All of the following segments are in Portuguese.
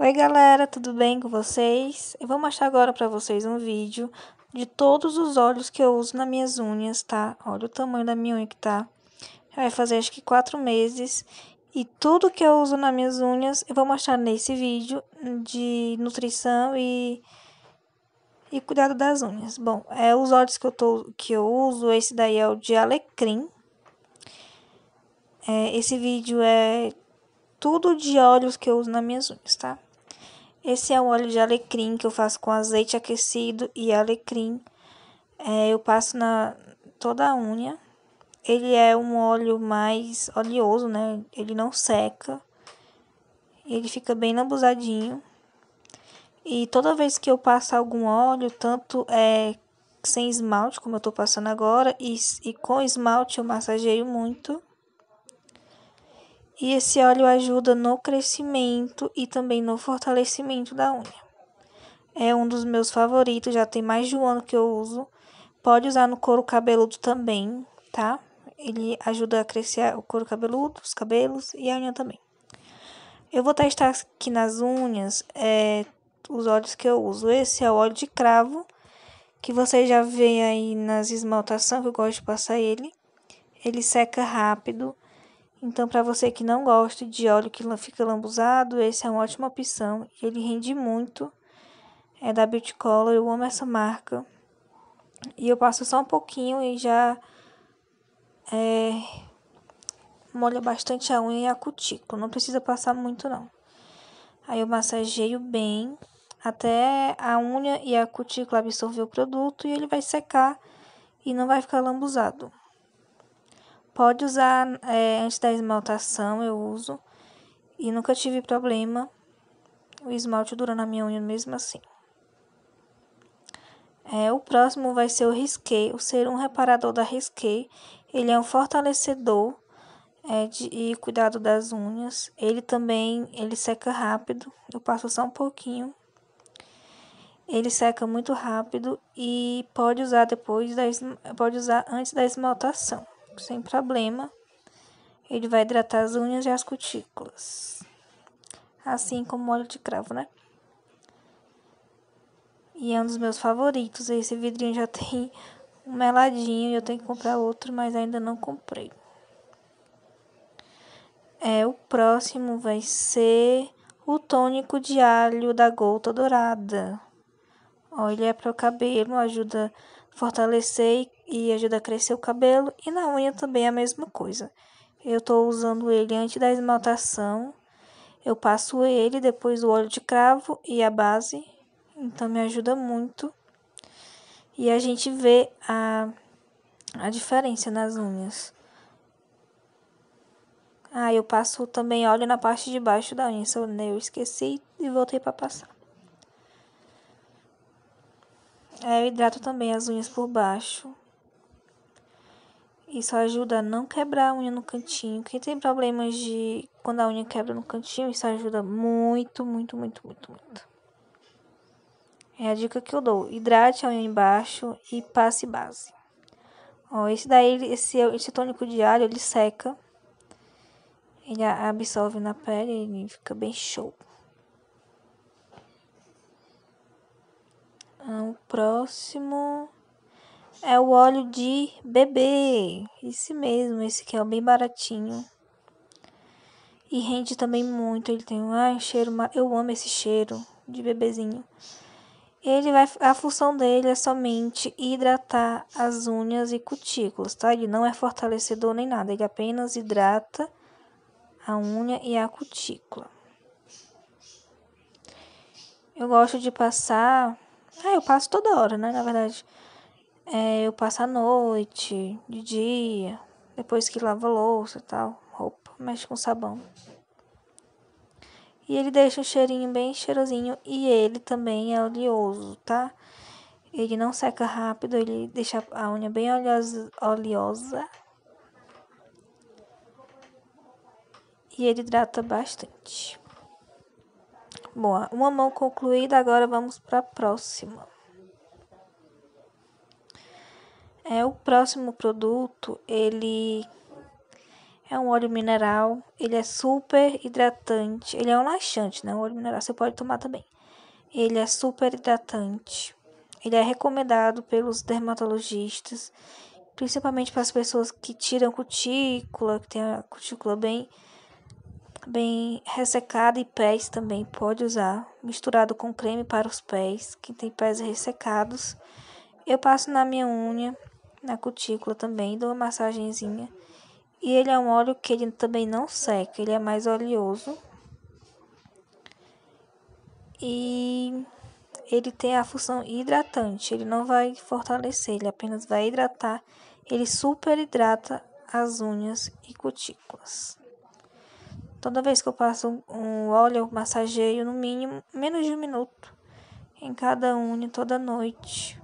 Oi galera, tudo bem com vocês? Eu vou mostrar agora para vocês um vídeo de todos os óleos que eu uso nas minhas unhas, tá? Olha o tamanho da minha unha que tá. vai fazer acho que quatro meses. E tudo que eu uso nas minhas unhas eu vou mostrar nesse vídeo de nutrição e, e cuidado das unhas. Bom, é os óleos que eu, tô, que eu uso, esse daí é o de alecrim. É, esse vídeo é tudo de óleos que eu uso nas minhas unhas, tá? Esse é o óleo de alecrim que eu faço com azeite aquecido e alecrim. É, eu passo na toda a unha. Ele é um óleo mais oleoso, né? Ele não seca. Ele fica bem lambusadinho. E toda vez que eu passo algum óleo, tanto é sem esmalte, como eu tô passando agora, e, e com esmalte eu massageio muito. E esse óleo ajuda no crescimento e também no fortalecimento da unha. É um dos meus favoritos, já tem mais de um ano que eu uso. Pode usar no couro cabeludo também, tá? Ele ajuda a crescer o couro cabeludo, os cabelos e a unha também. Eu vou testar aqui nas unhas é, os óleos que eu uso. Esse é o óleo de cravo, que você já vê aí nas esmaltações, que eu gosto de passar ele. Ele seca rápido então, para você que não gosta de óleo que fica lambuzado, esse é uma ótima opção. Ele rende muito. É da Beauty Color, eu amo essa marca. E eu passo só um pouquinho e já é, molha bastante a unha e a cutícula. Não precisa passar muito, não. Aí eu massageio bem até a unha e a cutícula absorver o produto e ele vai secar e não vai ficar lambuzado. Pode usar é, antes da esmaltação, eu uso. E nunca tive problema. O esmalte dura na minha unha mesmo assim. É, o próximo vai ser o Risqué, o ser um reparador da Risqué. Ele é um fortalecedor é, de, e cuidado das unhas. Ele também ele seca rápido. Eu passo só um pouquinho. Ele seca muito rápido e pode usar depois da, pode usar antes da esmaltação sem problema. Ele vai hidratar as unhas e as cutículas, assim como o óleo de cravo, né? E é um dos meus favoritos. Esse vidrinho já tem um meladinho e eu tenho que comprar outro, mas ainda não comprei. É, o próximo vai ser o tônico de alho da gota dourada. Ó, ele é para o cabelo, ajuda a fortalecer e e ajuda a crescer o cabelo. E na unha também a mesma coisa. Eu estou usando ele antes da esmaltação. Eu passo ele, depois o óleo de cravo e a base. Então me ajuda muito. E a gente vê a, a diferença nas unhas. Ah, eu passo também óleo na parte de baixo da unha. Isso né, eu esqueci e voltei para passar. Aí eu hidrato também as unhas por baixo. Isso ajuda a não quebrar a unha no cantinho. Quem tem problemas de quando a unha quebra no cantinho, isso ajuda muito, muito, muito, muito, muito. É a dica que eu dou. Hidrate a unha embaixo e passe base. Ó, esse daí, esse, esse tônico diário, ele seca. Ele absorve na pele e fica bem show. Então, o próximo é o óleo de bebê. Esse mesmo, esse que é bem baratinho. E rende também muito. Ele tem um cheiro. Eu amo esse cheiro de bebezinho. Ele vai, a função dele é somente hidratar as unhas e cutículas, tá? Ele não é fortalecedor nem nada, ele apenas hidrata a unha e a cutícula. Eu gosto de passar. Ah, eu passo toda hora, né? Na verdade, é, eu passo a noite, de dia, depois que lavo louça e tal, roupa, mexe com sabão. E ele deixa um cheirinho bem cheirosinho e ele também é oleoso, tá? Ele não seca rápido, ele deixa a unha bem oleosa. oleosa e ele hidrata bastante. Boa, uma mão concluída, agora vamos para a próxima. É, o próximo produto, ele é um óleo mineral, ele é super hidratante, ele é um laxante, né? Um óleo mineral você pode tomar também. Ele é super hidratante. Ele é recomendado pelos dermatologistas, principalmente para as pessoas que tiram cutícula, que tem a cutícula bem bem ressecada e pés também pode usar, misturado com creme para os pés, quem tem pés ressecados. Eu passo na minha unha na cutícula também, dou uma massagenzinha. E ele é um óleo que ele também não seca, ele é mais oleoso. E ele tem a função hidratante, ele não vai fortalecer, ele apenas vai hidratar. Ele super hidrata as unhas e cutículas. Toda vez que eu passo um óleo, eu massageio no mínimo menos de um minuto em cada unha toda noite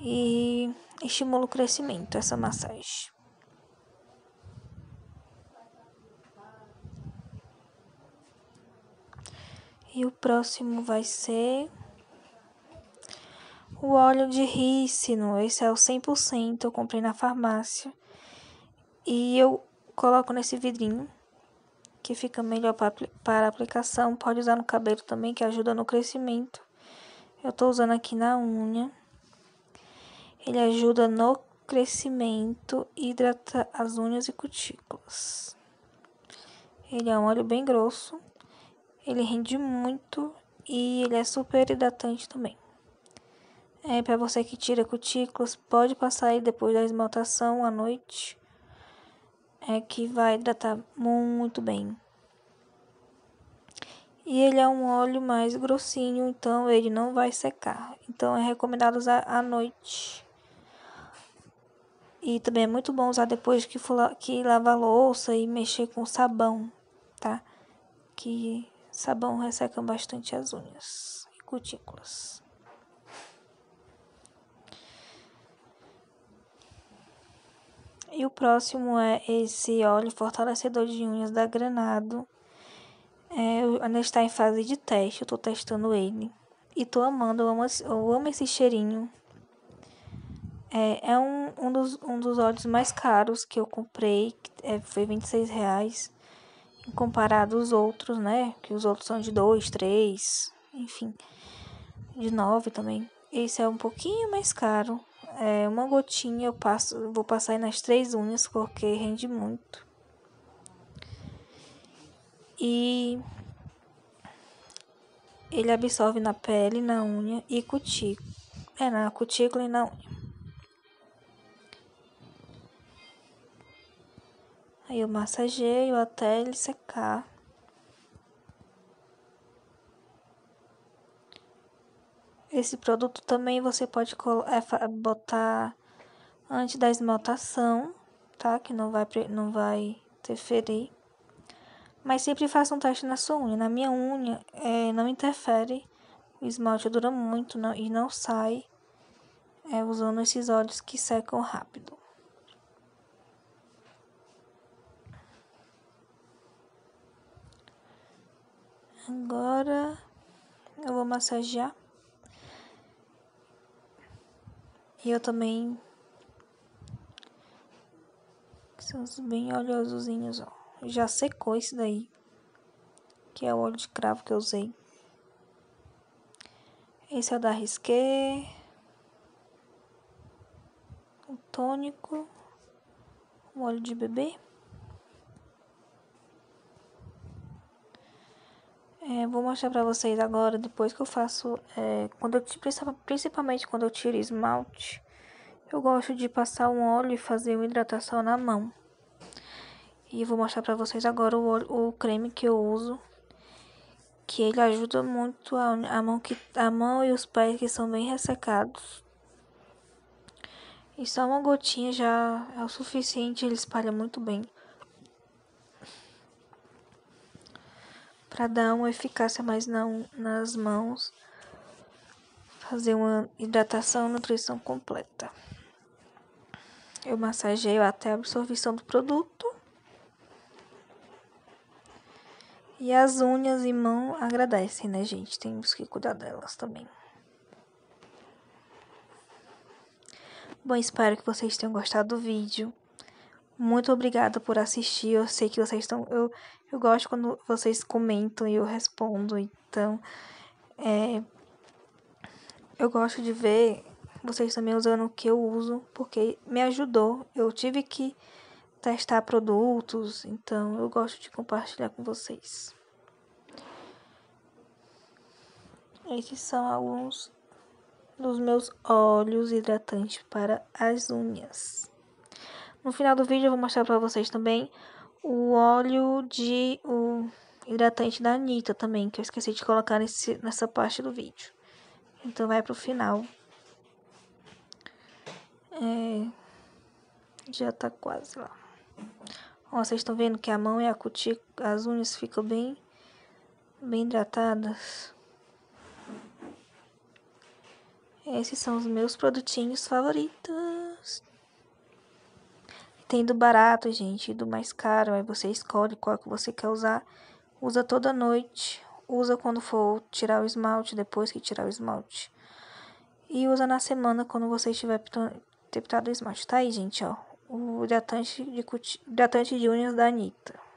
e estimula o crescimento essa massagem. E o próximo vai ser o óleo de rícino. Esse é o 100%, eu comprei na farmácia. E eu coloco nesse vidrinho, que fica melhor para aplicação. Pode usar no cabelo também, que ajuda no crescimento. Eu estou usando aqui na unha. Ele ajuda no crescimento e hidrata as unhas e cutículas. Ele é um óleo bem grosso, ele rende muito e ele é super hidratante também. É para você que tira cutículas, pode passar aí depois da esmaltação à noite. É que vai hidratar muito bem. E ele é um óleo mais grossinho, então ele não vai secar. Então é recomendado usar à noite. E também é muito bom usar depois que, for, que lavar louça e mexer com sabão, tá? Que sabão ressecam bastante as unhas e cutículas. E o próximo é esse óleo fortalecedor de unhas da Granado. É, eu ainda está em fase de teste, eu estou testando ele. E tô amando, eu amo, eu amo esse cheirinho. É, é um, um, dos, um dos óleos mais caros que eu comprei, que é, foi 26 reais, comparado aos outros, né? Que os outros são de 2, 3, enfim, de 9 também. Esse é um pouquinho mais caro. É, uma gotinha eu passo, vou passar aí nas três unhas porque rende muito. E ele absorve na pele, na unha e cutícula. É, na cutícula e na unha. Aí eu massageio até ele secar. Esse produto também você pode é botar antes da esmaltação, tá? Que não vai, não vai interferir. Mas sempre faça um teste na sua unha. Na minha unha é, não interfere. O esmalte dura muito não, e não sai é, usando esses óleos que secam rápido. Agora eu vou massagear. E eu também. São bem oleosozinhos, ó. Já secou isso daí. Que é o óleo de cravo que eu usei. Esse é o da Risqué. O tônico. O óleo de bebê. É, vou mostrar pra vocês agora, depois que eu faço, é, quando eu, principalmente quando eu tiro esmalte, eu gosto de passar um óleo e fazer uma hidratação na mão. E vou mostrar pra vocês agora o, óleo, o creme que eu uso, que ele ajuda muito a, a, mão que, a mão e os pés que são bem ressecados. E só uma gotinha já é o suficiente, ele espalha muito bem. para dar uma eficácia mais na, nas mãos, fazer uma hidratação, nutrição completa. Eu massageio até a absorção do produto. E as unhas e mão agradecem, né, gente? Temos que cuidar delas também. Bom, espero que vocês tenham gostado do vídeo. Muito obrigada por assistir. Eu sei que vocês estão. Eu, eu gosto quando vocês comentam e eu respondo. Então, é, eu gosto de ver vocês também usando o que eu uso, porque me ajudou. Eu tive que testar produtos, então eu gosto de compartilhar com vocês. Esses são alguns dos meus óleos hidratantes para as unhas. No final do vídeo eu vou mostrar pra vocês também o óleo de... o hidratante da Anitta também, que eu esqueci de colocar nesse, nessa parte do vídeo. Então vai pro final. É, já tá quase lá. Ó, vocês estão vendo que a mão e a cutícula, as unhas ficam bem, bem hidratadas. Esses são os meus produtinhos favoritos. Tem do barato, gente, do mais caro. Aí você escolhe qual que você quer usar. Usa toda noite. Usa quando for tirar o esmalte, depois que tirar o esmalte. E usa na semana quando você estiver ter o esmalte. Tá aí, gente, ó. O hidratante de, hidratante de unhas da Anitta.